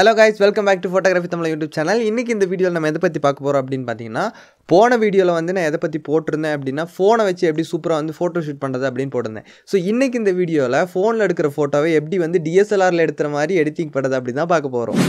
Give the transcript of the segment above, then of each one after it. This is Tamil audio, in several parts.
hello guys welcome back to photography Tamil YouTube channel இன்றைக்கி இந்த வீடியோவில் நம்ம எதை பற்றி பார்க்க போகிறோம் அப்படின்னு பார்த்தீங்கன்னா போன வீடியோவில் வந்து நான் எதை பற்றி போட்டிருந்தேன் அப்படின்னா ஃபோனை வச்சு எப்படி சூப்பராக வந்து ஃபோட்டோ ஷூட் பண்ணுறது அப்படின்னு போட்டிருந்தேன் ஸோ இன்றைக்கி இந்த வீடியோவில் ஃபோனில் எடுக்கிற ஃபோட்டோவை எப்படி வந்து டிஎஸ்எல்ஆரில் எடுத்துகிற மாதிரி எடிட்டிங் பண்ணுறது அப்படி தான் பார்க்க போகிறோம்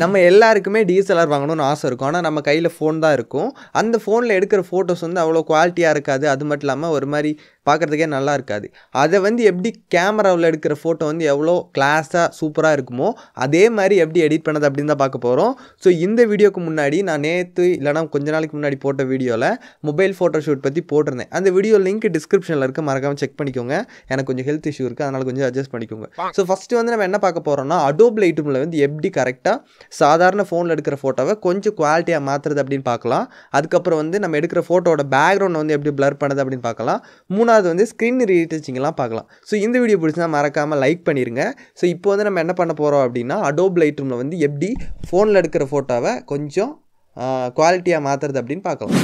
நம்ம எல்லாருக்குமே டிஎஸ்எல்ஆர் வாங்கணும்னு ஆசை இருக்கும் ஆனால் நம்ம கையில் ஃபோன் தான் இருக்கும் அந்த ஃபோனில் எடுக்கிற ஃபோட்டோஸ் வந்து அவ்வளோ குவாலிட்டியாக இருக்காது அது மட்டும் இல்லாமல் ஒரு மாதிரி பார்க்குறதுக்கே நல்லா இருக்காது அதை வந்து எப்படி கேமராவில் எடுக்கிற ஃபோட்டோ வந்து எவ்வளோ கிளாஸாக சூப்பராக இருக்குமோ அதே மாதிரி எப்படி எடிட் பண்ணது அப்படின்னு தான் பார்க்க போகிறோம் ஸோ இந்த வீடியோக்கு முன்னாடி நான் நேற்று இல்லைனா கொஞ்ச நாளைக்கு முன்னாடி போட்ட வீடியோவில் மொபைல் ஃபோட்டோ ஷூட் பற்றி போட்டிருந்தேன் அந்த வீடியோ லிங்க் டிஸ்கிரிப்ஷனில் இருக்க மறக்காமல் செக் பண்ணிக்கோங்க எனக்கு கொஞ்சம் ஹெல்த் இஷ்யூ இருக்குது அதனால் கொஞ்சம் அட்ஜஸ்ட் பண்ணிக்கோங்க ஸோ ஃபஸ்ட்டு வந்து நம்ம என்ன பார்க்க போகிறோம்னா அடோப் லைட்ரூமில் வந்து எப்படி கரெக்டாக சாதாரண ஃபோனில் எடுக்கிற ஃபோட்டோவை கொஞ்சம் குவாலிட்டியாக மாற்றுறது அப்படின்னு பார்க்கலாம் அதுக்கப்புறம் வந்து நம்ம எடுக்கிற ஃபோட்டோட பேக்ரவுண்ட் வந்து எப்படி ப்ளர் பண்ணுறது அப்படின்னு பார்க்கலாம் மூணாவது அதாவது வந்து ஸ்க்ரீன் ரீடச்சிங்லாம் பார்க்கலாம் ஸோ இந்த வீடியோ பிடிச்சினா மறக்காமல் லைக் பண்ணிடுங்க ஸோ இப்போ வந்து நம்ம என்ன பண்ண போகிறோம் அப்படின்னா அடோப் லைட் ரூமில் வந்து எப்படி ஃபோனில் எடுக்கிற ஃபோட்டோவை கொஞ்சம் குவாலிட்டியாக மாற்றுறது அப்படின்னு பார்க்கலாம்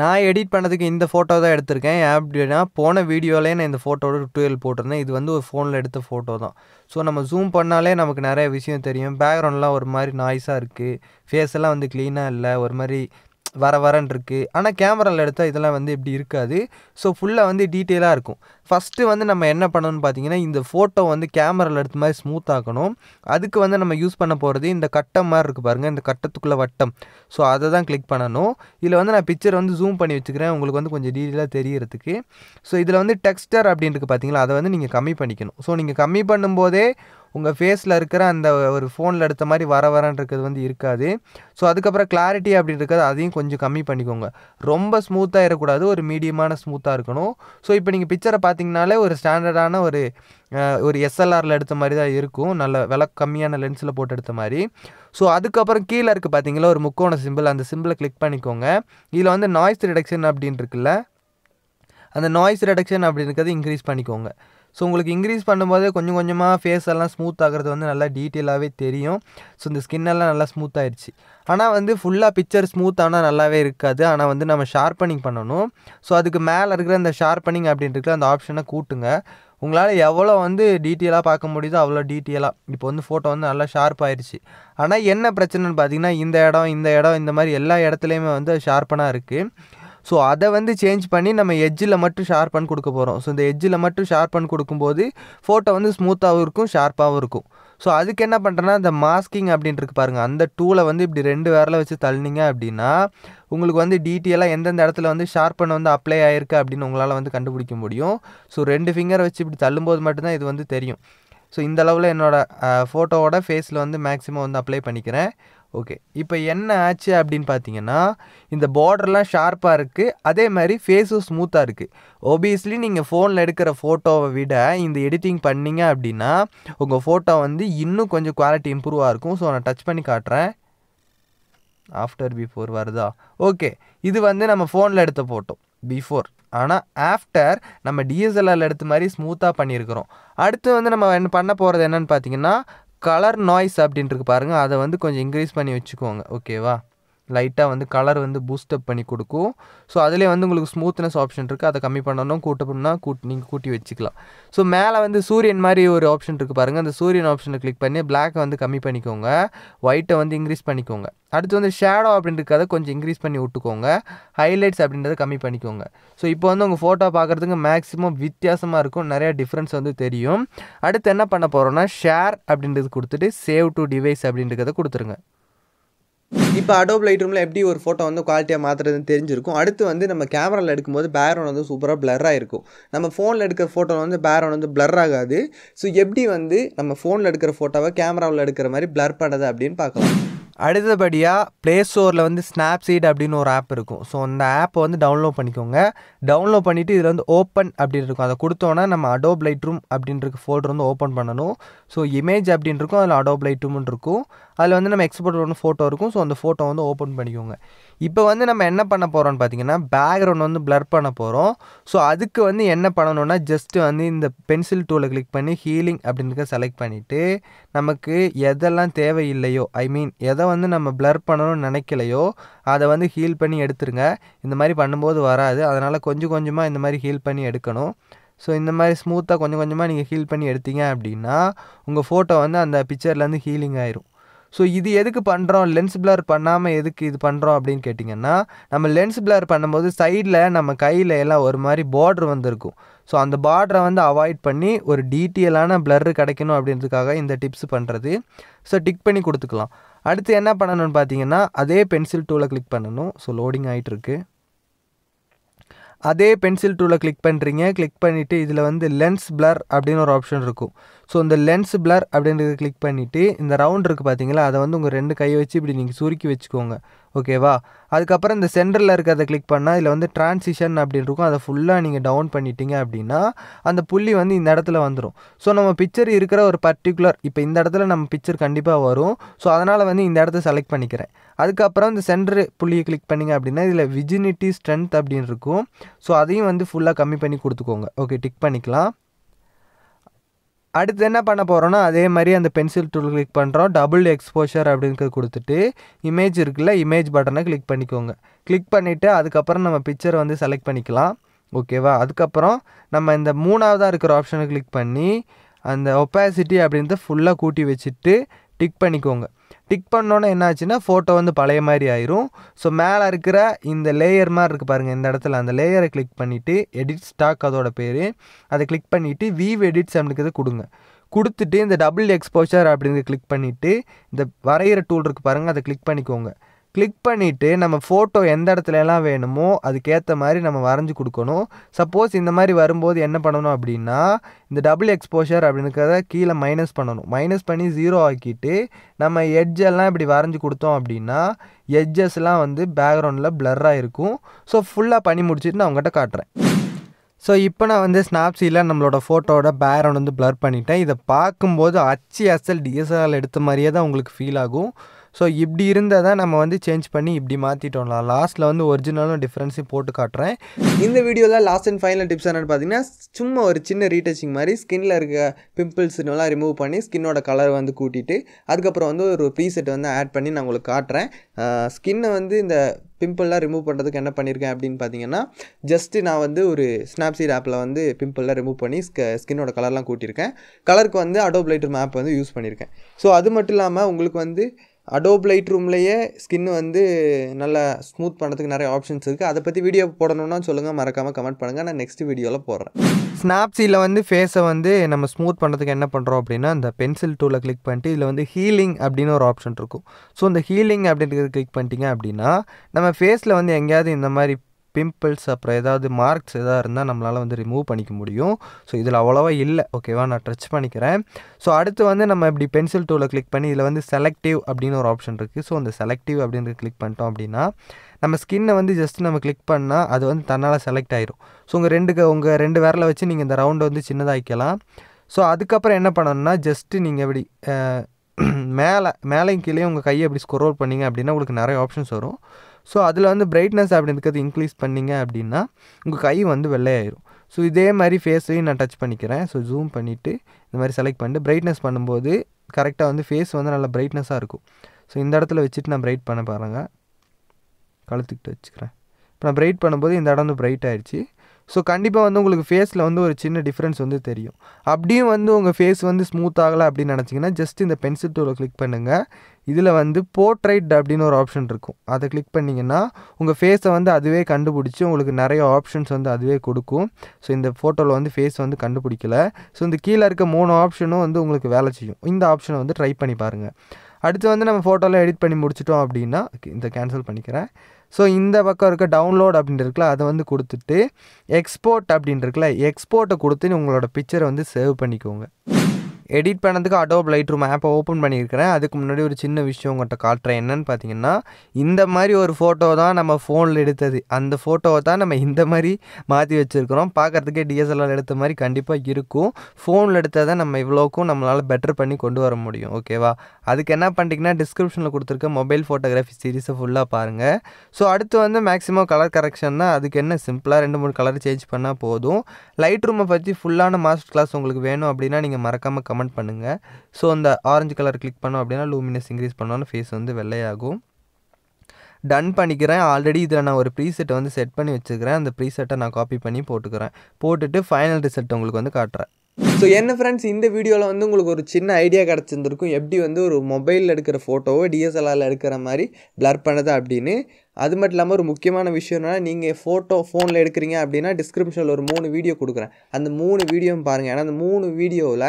நான் எடிட் பண்ணதுக்கு இந்த ஃபோட்டோ தான் எடுத்திருக்கேன் ஏன் அப்படின்னா போன வீடியோவிலே நான் இந்த ஃபோட்டோட டுவெல் போட்டிருந்தேன் இது வந்து ஒரு ஃபோனில் எடுத்த ஃபோட்டோ தான் ஸோ நம்ம ஜூம் பண்ணாலே நமக்கு நிறைய விஷயம் தெரியும் பேக்ரவுண்ட்லாம் ஒரு மாதிரி நாய்ஸாக இருக்குது ஃபேஸ் எல்லாம் வந்து க்ளீனாக இல்லை ஒரு மாதிரி வர வரன்னு இருக்குது ஆனால் கேமராவில் எடுத்தால் இதெல்லாம் வந்து இப்படி இருக்காது ஸோ ஃபுல்லாக வந்து டீட்டெயிலாக இருக்கும் ஃபஸ்ட்டு வந்து நம்ம என்ன பண்ணணும்னு பார்த்தீங்கன்னா இந்த ஃபோட்டோ வந்து கேமராவில் எடுத்த மாதிரி ஸ்மூத் ஆகணும் அதுக்கு வந்து நம்ம யூஸ் பண்ண போகிறது இந்த கட்டம் மாதிரி இருக்குது பாருங்கள் இந்த கட்டத்துக்குள்ளே வட்டம் ஸோ அதை தான் கிளிக் பண்ணணும் இதில் வந்து நான் பிக்சர் வந்து ஜூம் பண்ணி வச்சுக்கிறேன் உங்களுக்கு வந்து கொஞ்சம் டீட்டெயிலாக தெரியறதுக்கு ஸோ இதில் வந்து டெக்ஸ்டர் அப்படின்ட்டு பார்த்தீங்களா அதை வந்து நீங்கள் கம்மி பண்ணிக்கணும் ஸோ நீங்கள் கம்மி பண்ணும்போதே உங்கள் ஃபேஸில் இருக்கிற அந்த ஒரு ஃபோனில் எடுத்த மாதிரி வர வரன்றது வந்து இருக்காது ஸோ அதுக்கப்புறம் கிளாரிட்டி அப்படின்னு இருக்கிறது அதையும் கொஞ்சம் கம்மி பண்ணிக்கோங்க ரொம்ப ஸ்மூத்தாக இருக்கக்கூடாது ஒரு மீடியமான ஸ்மூத்தாக இருக்கணும் ஸோ இப்போ நீங்கள் பிக்சரை பார்த்தீங்கனாலே ஒரு ஸ்டாண்டர்டான ஒரு ஒரு எஸ்எல்ஆரில் எடுத்த மாதிரி தான் இருக்கும் நல்ல வில கம்மியான லென்ஸில் போட்டு எடுத்த மாதிரி ஸோ அதுக்கப்புறம் கீழே இருக்குது பார்த்தீங்களா ஒரு முக்கோண சிம்பிள் அந்த சிம்பிளை கிளிக் பண்ணிக்கோங்க இதில் வந்து நாய்ஸ் ரிடக்ஷன் அப்படின்னு இருக்குல்ல அந்த நாய்ஸ் ரிடக்ஷன் அப்படின்றது இன்க்ரீஸ் பண்ணிக்கோங்க ஸோ உங்களுக்கு இன்க்ரீஸ் பண்ணும்போது கொஞ்சம் கொஞ்சமாக ஃபேஸ் எல்லாம் ஸ்மூத் ஆகிறது வந்து நல்லா டீட்டெயிலாகவே தெரியும் ஸோ இந்த ஸ்கின்னெல்லாம் நல்லா ஸ்மூத் ஆயிடுச்சு ஆனால் வந்து ஃபுல்லாக பிக்சர் ஸ்மூத் ஆனால் நல்லாவே இருக்காது ஆனால் வந்து நம்ம ஷார்ப்பனிங் பண்ணணும் ஸோ அதுக்கு மேலே இருக்கிற அந்த ஷார்ப்பனிங் அப்படின்றது அந்த ஆப்ஷனை கூட்டுங்க உங்களால் எவ்வளோ வந்து டீட்டெயிலாக பார்க்க முடியுதோ அவ்வளோ டீட்டெயிலாக இப்போ வந்து ஃபோட்டோ வந்து நல்லா ஷார்ப் ஆயிடுச்சு ஆனால் என்ன பிரச்சனைன்னு பார்த்தீங்கன்னா இந்த இடம் இந்த இடம் இந்த மாதிரி எல்லா இடத்துலையுமே வந்து ஷார்ப்பனாக இருக்குது ஸோ அதை வந்து சேஞ்ச் பண்ணி நம்ம எஜ்ஜில் மட்டும் ஷார்பன் கொடுக்க போகிறோம் ஸோ இந்த எஜ்ஜில் மட்டும் ஷார்பன் கொடுக்கும்போது ஃபோட்டோ வந்து ஸ்மூத்தாகவும் இருக்கும் ஷார்ப்பாகவும் இருக்கும் ஸோ அதுக்கு என்ன பண்ணுறேன்னா இந்த மாஸ்கிங் அப்படின்ட்டு பாருங்கள் அந்த டூலை வந்து இப்படி ரெண்டு வேரில் வச்சு தள்ளினீங்க அப்படின்னா உங்களுக்கு வந்து டீட்டெயிலாக எந்தெந்த இடத்துல வந்து ஷார்பன் வந்து அப்ளை ஆயிருக்கு அப்படின்னு உங்களால் வந்து கண்டுபிடிக்க முடியும் ஸோ ரெண்டு ஃபிங்கரை வச்சு இப்படி தள்ளும்போது மட்டும்தான் இது வந்து தெரியும் ஸோ இந்த அளவில் என்னோடய ஃபோட்டோவோட ஃபேஸில் வந்து மேக்ஸிமம் வந்து அப்ளை பண்ணிக்கிறேன் ஓகே இப்போ என்ன ஆச்சு அப்படின்னு பார்த்தீங்கன்னா இந்த பார்டர்லாம் ஷார்ப்பாக இருக்குது அதே மாதிரி ஃபேஸும் ஸ்மூத்தாக இருக்குது ஒபியஸ்லி நீங்கள் ஃபோனில் எடுக்கிற ஃபோட்டோவை விட இந்த எடிட்டிங் பண்ணிங்க அப்படின்னா உங்கள் ஃபோட்டோ வந்து இன்னும் கொஞ்சம் குவாலிட்டி இம்ப்ரூவாக இருக்கும் ஸோ நான் டச் பண்ணி காட்டுறேன் ஆஃப்டர் பிஃபோர் வருதா ஓகே இது வந்து நம்ம ஃபோனில் எடுத்த ஃபோட்டோ பிஃபோர் ஆனால் ஆஃப்டர் நம்ம டிஎஸ்எல்ஆரில் எடுத்த மாதிரி ஸ்மூத்தாக பண்ணியிருக்கிறோம் அடுத்து வந்து நம்ம என்ன பண்ண போகிறது என்னென்னு பார்த்தீங்கன்னா கலர் நாய்ஸ் அப்படின்ட்டுருக்கு பாருங்கள் அதை வந்து கொஞ்சம் இன்க்ரீஸ் பண்ணி வச்சுக்கோங்க ஓகேவா லைட்டாக வந்து கலர் வந்து பூஸ்டப் பண்ணி கொடுக்கும் ஸோ அதிலே வந்து உங்களுக்கு ஸ்மூத்னஸ் ஆப்ஷன் இருக்குது அதை கம்மி பண்ணணும் கூட்ட பண்ணால் கூட் நீங்கள் கூட்டி வச்சுக்கலாம் ஸோ மேலே வந்து சூரியன் மாதிரி ஒரு ஆப்ஷன் இருக்குது பாருங்கள் அந்த சூரியன் ஆப்ஷனை கிளிக் பண்ணி பிளாக்கை வந்து கம்மி பண்ணிக்கோங்க ஒயிட்டை வந்து இன்க்ரீஸ் பண்ணிக்கோங்க அடுத்து வந்து ஷேடோ அப்படின்றத கொஞ்சம் இன்க்ரீஸ் பண்ணி விட்டுக்கோங்க ஹைலைட்ஸ் அப்படின்றத கம்மி பண்ணிக்கோங்க ஸோ இப்போ வந்து உங்கள் ஃபோட்டோ பார்க்குறதுக்கு மேக்ஸிமம் வித்தியாசமாக இருக்கும் நிறையா டிஃப்ரென்ஸ் வந்து தெரியும் அடுத்து என்ன பண்ண போகிறோன்னா ஷேர் அப்படின்றது கொடுத்துட்டு சேவ் டு டிவைஸ் அப்படின்றத கொடுத்துருங்க இப்போ அடோப் லைட் ரூமில் எப்படி ஒரு ஃபோட்டோ வந்து குவாலிட்டியாக மாற்றுறதுன்னு தெரிஞ்சிருக்கும் அடுத்து வந்து நம்ம கேமராவில் எடுக்கும்போது பேரோன் வந்து சூப்பராக பிளராக இருக்கும் நம்ம ஃபோனில் எடுக்கிற ஃபோட்டோவில் வந்து பேரோன் வந்து பிளர் ஆகாது ஸோ எப்படி வந்து நம்ம ஃபோனில் எடுக்கிற ஃபோட்டோவை கேமராவில் எடுக்கிற மாதிரி பிளர் பண்ணது அப்படின்னு பார்க்கலாம் அடுத்தபடியாக ப்ளே ஸ்டோரில் வந்து ஸ்னாப்சீட் அப்படின்னு ஒரு ஆப் இருக்கும் ஸோ அந்த ஆப்பை வந்து டவுன்லோட் பண்ணிக்கோங்க டவுன்லோட் பண்ணிவிட்டு இதில் வந்து ஓப்பன் அப்படின்னு இருக்கும் அதை கொடுத்தோன்னா நம்ம அடோப் லைட் ரூம் அப்படின்ற ஃபோல்டர் வந்து ஓப்பன் பண்ணணும் ஸோ இமேஜ் அப்படின்னு இருக்கும் அதில் அடோப் லைட்டும்னு இருக்கும் அதில் வந்து நம்ம எக்ஸ்போர்ட் ஒன்று ஃபோட்டோ இருக்கும் ஸோ அந்த ஃபோட்டோ வந்து ஓப்பன் பண்ணிக்கோங்க இப்போ வந்து நம்ம என்ன பண்ண போகிறோம்னு பார்த்தீங்கன்னா பேக்ரவுண்ட் வந்து ப்ளர் பண்ண போகிறோம் ஸோ அதுக்கு வந்து என்ன பண்ணணும்னா ஜஸ்ட்டு வந்து இந்த பென்சில் டூலை கிளிக் பண்ணி ஹீலிங் அப்படின்னு செலக்ட் பண்ணிவிட்டு நமக்கு எதெல்லாம் தேவையில்லையோ ஐ மீன் எதை வந்து நம்ம ப்ளர் பண்ணணும்னு நினைக்கலையோ அதை வந்து ஹீல் பண்ணி எடுத்துருங்க இந்த மாதிரி பண்ணும்போது வராது அதனால் கொஞ்சம் கொஞ்சமாக இந்த மாதிரி ஹீல் பண்ணி எடுக்கணும் ஸோ இந்த மாதிரி ஸ்மூத்தாக கொஞ்சம் கொஞ்சமாக நீங்கள் ஹீல் பண்ணி எடுத்தீங்க அப்படின்னா உங்கள் ஃபோட்டோ வந்து அந்த பிக்சர்லேருந்து ஹீலிங் ஆயிரும் ஸோ இது எதுக்கு பண்ணுறோம் லென்ஸ் பிளர் பண்ணாமல் எதுக்கு இது பண்ணுறோம் அப்படின்னு கேட்டிங்கன்னா நம்ம லென்ஸ் பிளர் பண்ணும்போது சைடில் நம்ம கையில் எல்லாம் ஒரு மாதிரி பார்ட்ரு வந்திருக்கும் ஸோ அந்த பார்டரை வந்து அவாய்ட் பண்ணி ஒரு டீட்டெயிலான பிளர் கிடைக்கணும் அப்படின்றதுக்காக இந்த டிப்ஸ் பண்ணுறது ஸோ டிக் பண்ணி கொடுத்துக்கலாம் அடுத்து என்ன பண்ணணும்னு பார்த்தீங்கன்னா அதே பென்சில் டூலை கிளிக் பண்ணணும் ஸோ லோடிங் இருக்குது அதே பென்சில் டூவில் கிளிக் பண்ணுறீங்க கிளிக் பண்ணிவிட்டு இதில் வந்து லென்ஸ் பிளர் அப்படின்னு ஒரு ஆப்ஷன் இருக்கும் ஸோ இந்த லென்ஸ் பிளர் அப்படின்றத கிளிக் பண்ணிவிட்டு இந்த ரவுண்ட் இருக்குது பார்த்தீங்களா அதை வந்து உங்கள் ரெண்டு கையை வச்சு இப்படி நீங்கள் சுருக்கி வச்சுக்கோங்க ஓகேவா அதுக்கப்புறம் இந்த சென்டரில் இருக்கிறத கிளிக் பண்ணால் இதில் வந்து டிரான்சிஷன் அப்படின்னு இருக்கும் அதை ஃபுல்லாக நீங்கள் டவுன் பண்ணிட்டீங்க அப்படின்னா அந்த புள்ளி வந்து இந்த இடத்துல வந்துடும் ஸோ நம்ம பிக்சர் இருக்கிற ஒரு பர்டிகுலர் இப்போ இந்த இடத்துல நம்ம பிக்சர் கண்டிப்பாக வரும் ஸோ அதனால் வந்து இந்த இடத்த செலக்ட் பண்ணிக்கிறேன் அதுக்கப்புறம் இந்த சென்டர் புள்ளியை கிளிக் பண்ணிங்க அப்படின்னா இதில் விஜினிட்டி ஸ்ட்ரென்த் அப்படின்னு இருக்கும் ஸோ அதையும் வந்து ஃபுல்லாக கம்மி பண்ணி கொடுத்துக்கோங்க ஓகே டிக் பண்ணிக்கலாம் அடுத்து என்ன பண்ண போகிறோன்னா அதே மாதிரி அந்த பென்சில் டூல் கிளிக் பண்ணுறோம் டபுள் எக்ஸ்போஷர் அப்படிங்கிறது கொடுத்துட்டு இமேஜ் இருக்குல்ல இமேஜ் பட்டனை கிளிக் பண்ணிக்கோங்க கிளிக் பண்ணிவிட்டு அதுக்கப்புறம் நம்ம பிக்சரை வந்து செலக்ட் பண்ணிக்கலாம் ஓகேவா அதுக்கப்புறம் நம்ம இந்த மூணாவதாக இருக்கிற ஆப்ஷனை கிளிக் பண்ணி அந்த ஒப்பாசிட்டி அப்படின்றத ஃபுல்லாக கூட்டி வச்சுட்டு டிக் பண்ணிக்கோங்க டிக் பண்ணோன்னே என்னாச்சுன்னா ஃபோட்டோ வந்து பழைய மாதிரி ஆயிரும் ஸோ மேலே இருக்கிற இந்த லேயர் மாதிரி இருக்குது பாருங்கள் இந்த இடத்துல அந்த லேயரை கிளிக் பண்ணிவிட்டு எடிட் ஸ்டாக் அதோட பேர் அதை கிளிக் பண்ணிவிட்டு வீவ் எடிட்ஸ் அப்படிங்கிறது கொடுங்க கொடுத்துட்டு இந்த டபுள் எக்ஸ்போஷர் அப்படிங்கிறது கிளிக் பண்ணிவிட்டு இந்த வரைகிற டூல் இருக்குது பாருங்கள் அதை கிளிக் பண்ணிக்கோங்க கிளிக் பண்ணிவிட்டு நம்ம ஃபோட்டோ எந்த இடத்துலலாம் வேணுமோ அதுக்கேற்ற மாதிரி நம்ம வரைஞ்சி கொடுக்கணும் சப்போஸ் இந்த மாதிரி வரும்போது என்ன பண்ணணும் அப்படின்னா இந்த டபுள் எக்ஸ்போஷர் அப்படின்றத கீழே மைனஸ் பண்ணணும் மைனஸ் பண்ணி ஜீரோ ஆக்கிட்டு நம்ம எட்ஜெல்லாம் இப்படி வரைஞ்சி கொடுத்தோம் அப்படின்னா எட்ஜஸ்லாம் வந்து பேக்ரவுண்டில் ப்ளர்ராக இருக்கும் ஸோ ஃபுல்லாக பண்ணி முடிச்சுட்டு நான் உங்கள்கிட்ட காட்டுறேன் ஸோ இப்போ நான் வந்து ஸ்னாப்சீல நம்மளோட ஃபோட்டோட பேக்ரவுண்ட் வந்து ப்ளர் பண்ணிட்டேன் இதை பார்க்கும்போது அச்சு அசல் டிஎஸ்ஆர் எடுத்த மாதிரியே தான் உங்களுக்கு ஃபீல் ஆகும் ஸோ இப்படி இருந்தால் தான் நம்ம வந்து சேஞ்ச் பண்ணி இப்படி மாற்றிட்டோம்லாம் லாஸ்ட்டில் வந்து ஒரிஜினலும் டிஃப்ரென்ஸையும் போட்டு காட்டுறேன் இந்த வீடியோவில் லாஸ்ட் அண்ட் ஃபைனல் டிப்ஸ் என்னென்னு பார்த்தீங்கன்னா சும்மா ஒரு சின்ன ரீடச்சிங் மாதிரி ஸ்கின்ல இருக்க பிம்பிள்ஸ்னெல்லாம் ரிமூவ் பண்ணி ஸ்கின்னோட கலர் வந்து கூட்டிகிட்டு அதுக்கப்புறம் வந்து ஒரு ப்ரீசெட் வந்து ஆட் பண்ணி நான் உங்களுக்கு காட்டுறேன் ஸ்கின்னை வந்து இந்த பிம்பிள்லாம் ரிமூவ் பண்ணுறதுக்கு என்ன பண்ணியிருக்கேன் அப்படின்னு பார்த்தீங்கன்னா ஜஸ்ட்டு நான் வந்து ஒரு ஸ்னாப்சீட் ஆப்பில் வந்து பிம்பிள்லாம் ரிமூவ் பண்ணி ஸ்க ஸ்கின்னோட கலர்லாம் கூட்டியிருக்கேன் கலருக்கு வந்து அடோப்லைட்டர் மேப் வந்து யூஸ் பண்ணியிருக்கேன் ஸோ அது மட்டும் இல்லாமல் உங்களுக்கு வந்து அடோப் லைட் ரூம்லேயே ஸ்கின் வந்து நல்லா ஸ்மூத் பண்ணுறதுக்கு நிறைய ஆப்ஷன்ஸ் இருக்குது அதை பற்றி வீடியோ போடணும்னா சொல்லுங்கள் மறக்காமல் கமெண்ட் பண்ணுங்கள் நான் நெக்ஸ்ட் வீடியோவில் போடுறேன் ஸ்னாப்சீல வந்து ஃபேஸை வந்து நம்ம ஸ்மூத் பண்ணுறதுக்கு என்ன பண்ணுறோம் அப்படின்னா இந்த பென்சில் டூலை கிளிக் பண்ணிட்டு இதில் வந்து ஹீலிங் அப்படின்னு ஒரு ஆப்ஷன் இருக்கும் ஸோ இந்த ஹீலிங் அப்படின்றது கிளிக் பண்ணிட்டீங்க அப்படின்னா நம்ம ஃபேஸில் வந்து எங்கேயாவது இந்த மாதிரி பிம்பிள்ஸ் அப்புறம் ஏதாவது மார்க்ஸ் எதாவது இருந்தால் நம்மளால் வந்து ரிமூவ் பண்ணிக்க முடியும் ஸோ இதில் அவ்வளோவா இல்லை ஓகேவா நான் டச் பண்ணிக்கிறேன் ஸோ அடுத்து வந்து நம்ம இப்படி பென்சில் டூவில் கிளிக் பண்ணி இதில் வந்து செலக்டிவ் அப்படின்னு ஒரு ஆப்ஷன் இருக்குது ஸோ அந்த செலக்டிவ் அப்படின்னு கிளிக் பண்ணிட்டோம் அப்படின்னா நம்ம ஸ்கின்னை வந்து ஜஸ்ட் நம்ம கிளிக் பண்ணால் அது வந்து தன்னால் செலக்ட் ஆயிரும் ஸோ உங்கள் ரெண்டு உங்கள் ரெண்டு விரலை வச்சு நீங்கள் இந்த ரவுண்டை வந்து சின்னதாக்கலாம் ஸோ அதுக்கப்புறம் என்ன பண்ணணும்னா ஜஸ்ட்டு நீங்கள் இப்படி மேலே மேலேயும் கீழே உங்கள் கையை அப்படி ஸ்க்ரோல் பண்ணிங்க அப்படின்னா உங்களுக்கு நிறைய ஆப்ஷன்ஸ் வரும் ஸோ அதில் வந்து பிரைட்னஸ் இருக்கிறது இன்க்ரீஸ் பண்ணிங்க அப்படின்னா உங்கள் கை வந்து வெள்ளையாயிரும் ஸோ இதே மாதிரி ஃபேஸையும் நான் டச் பண்ணிக்கிறேன் ஸோ ஜூம் பண்ணிவிட்டு இந்த மாதிரி செலக்ட் பண்ணிட்டு பிரைட்னஸ் பண்ணும்போது கரெக்டாக வந்து ஃபேஸ் வந்து நல்லா பிரைட்னஸாக இருக்கும் ஸோ இந்த இடத்துல வச்சுட்டு நான் பிரைட் பண்ண பாருங்கள் கழுத்துக்கிட்டு வச்சுக்கிறேன் இப்போ நான் பிரைட் பண்ணும்போது இந்த இடம் வந்து பிரைட் ஆகிடுச்சு ஸோ கண்டிப்பாக வந்து உங்களுக்கு ஃபேஸில் வந்து ஒரு சின்ன டிஃப்ரென்ஸ் வந்து தெரியும் அப்படியும் வந்து உங்கள் ஃபேஸ் வந்து ஸ்மூத் ஆகலை அப்படின்னு நினச்சிங்கன்னா ஜஸ்ட் இந்த பென்சில் டூலை கிளிக் பண்ணுங்கள் இதில் வந்து போர்ட்ரைட் அப்படின்னு ஒரு ஆப்ஷன் இருக்கும் அதை கிளிக் பண்ணிங்கன்னா உங்கள் ஃபேஸை வந்து அதுவே கண்டுபிடிச்சி உங்களுக்கு நிறைய ஆப்ஷன்ஸ் வந்து அதுவே கொடுக்கும் ஸோ இந்த ஃபோட்டோவில் வந்து ஃபேஸ் வந்து கண்டுபிடிக்கல ஸோ இந்த கீழே இருக்க மூணு ஆப்ஷனும் வந்து உங்களுக்கு வேலை செய்யும் இந்த ஆப்ஷனை வந்து ட்ரை பண்ணி பாருங்கள் அடுத்து வந்து நம்ம ஃபோட்டோவில் எடிட் பண்ணி முடிச்சிட்டோம் அப்படின்னா இந்த கேன்சல் பண்ணிக்கிறேன் ஸோ இந்த பக்கம் இருக்க டவுன்லோட் அப்படின்னு இருக்குல்ல அதை வந்து கொடுத்துட்டு எக்ஸ்போர்ட் அப்படின்னு இருக்குல்ல எக்ஸ்போர்ட்டை கொடுத்து உங்களோட பிக்சரை வந்து சேவ் பண்ணிக்கோங்க எடிட் பண்ணதுக்கு அடோப் லைட் ரூம் ஆப்பை ஓப்பன் பண்ணியிருக்கிறேன் அதுக்கு முன்னாடி ஒரு சின்ன விஷயம் உங்கள்கிட்ட காட்டுறேன் என்னென்னு பார்த்தீங்கன்னா இந்த மாதிரி ஒரு ஃபோட்டோ தான் நம்ம ஃபோனில் எடுத்தது அந்த ஃபோட்டோவை தான் நம்ம இந்த மாதிரி மாற்றி வச்சுருக்கிறோம் பார்க்குறதுக்கே டிஎஸ்எல்ஆர் எடுத்த மாதிரி கண்டிப்பாக இருக்கும் ஃபோனில் எடுத்ததை நம்ம இவ்வளோக்கும் நம்மளால் பெட்டர் பண்ணி கொண்டு வர முடியும் ஓகேவா அதுக்கு என்ன பண்ணிட்டீங்கன்னா டிஸ்கிரிப்ஷனில் கொடுத்துருக்க மொபைல் ஃபோட்டோகிராஃபி சீரிஸை ஃபுல்லாக பாருங்கள் ஸோ அடுத்து வந்து மேக்ஸிமம் கலர் கரெக்ஷன் தான் அதுக்கு என்ன சிம்பிளாக ரெண்டு மூணு கலர் சேஞ்ச் பண்ணால் போதும் லைட் ரூமை பற்றி ஃபுல்லான மாஸ்டர் கிளாஸ் உங்களுக்கு வேணும் அப்படின்னா நீங்கள் மறக்காமல் கமெண்ட் கமெண்ட் பண்ணுங்கள் ஸோ அந்த ஆரஞ்சு கலர் கிளிக் பண்ணோம் அப்படின்னா லூமினஸ் இன்க்ரீஸ் பண்ணோன்னு ஃபேஸ் வந்து வெள்ளையாகும் டன் பண்ணிக்கிறேன் ஆல்ரெடி இதில் நான் ஒரு ப்ரீசெட்டை வந்து செட் பண்ணி வச்சுக்கிறேன் அந்த ப்ரீசெட்டை நான் காப்பி பண்ணி போட்டுக்கிறேன் போட்டுட்டு ஃபைனல் ரிசல்ட் உங்களுக்கு வந்து காட்டுறேன் ஸோ என்ன ஃப்ரெண்ட்ஸ் இந்த வீடியோவில் வந்து உங்களுக்கு ஒரு சின்ன ஐடியா கிடச்சிருந்துருக்கும் எப்படி வந்து ஒரு மொபைலில் எடுக்கிற ஃபோட்டோவை டிஎஸ்எல்ஆரில் எடுக்கிற மாதிரி பிளர் பண்ணுது அப்படின்னு அது மட்டும் இல்லாமல் ஒரு முக்கியமான விஷயம் என்னென்னா நீங்கள் ஃபோட்டோ ஃபோனில் எடுக்கிறீங்க அப்படின்னா டிஸ்கிரிப்ஷனில் ஒரு மூணு வீடியோ கொடுக்குறேன் அந்த மூணு வீடியோவும் பாருங்கள் ஏன்னா அந்த மூணு வீடியோவில்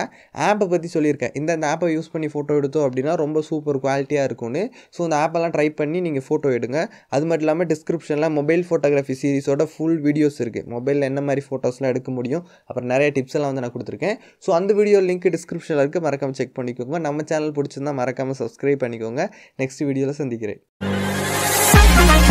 ஆப்பை பற்றி சொல்லியிருக்கேன் இந்த ஆப்பை யூஸ் பண்ணி ஃபோட்டோ எடுத்தோம் அப்படின்னா ரொம்ப சூப்பர் குவாலிட்டியாக இருக்கும்னு ஸோ அந்த ஆப்பெல்லாம் ட்ரை பண்ணி நீங்கள் ஃபோட்டோ எடுங்க அது மட்டும் இல்லாமல் டிஸ்கிரிப்ஷனில் மொபைல் ஃபோட்டோகிராஃபி சீரிஸோட ஃபுல் வீடியோஸ் இருக்குது மொபைலில் என்ன மாதிரி ஃபோட்டோஸ்லாம் எடுக்க முடியும் அப்புறம் நிறைய டிப்ஸ் எல்லாம் வந்து நான் கொடுத்துருக்கேன் ஸோ அந்த வீடியோ லிங்க் டிஸ்கிரிப்ஷனில் இருக்குது மறக்காமல் செக் பண்ணிக்கோங்க நம்ம சேனல் பிடிச்சிருந்தா மறக்காமல் சப்ஸ்கிரைப் பண்ணிக்கோங்க நெக்ஸ்ட் வீடியோவில் சந்திக்கிறேன்